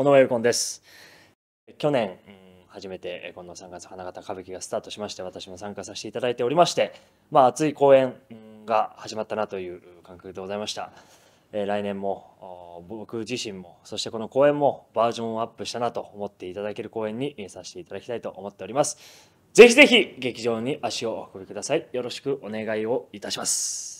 尾上右近です。去年、初めて近藤さんが花形歌舞伎がスタートしまして、私も参加させていただいておりまして、まあ、熱い公演が始まったなという感覚でございました。来年も僕自身もそしてこの公演もバージョンアップしたなと思っていただける公演にさせていただきたいと思っておりますぜひぜひ劇場に足をお運びくださいよろしくお願いをいたします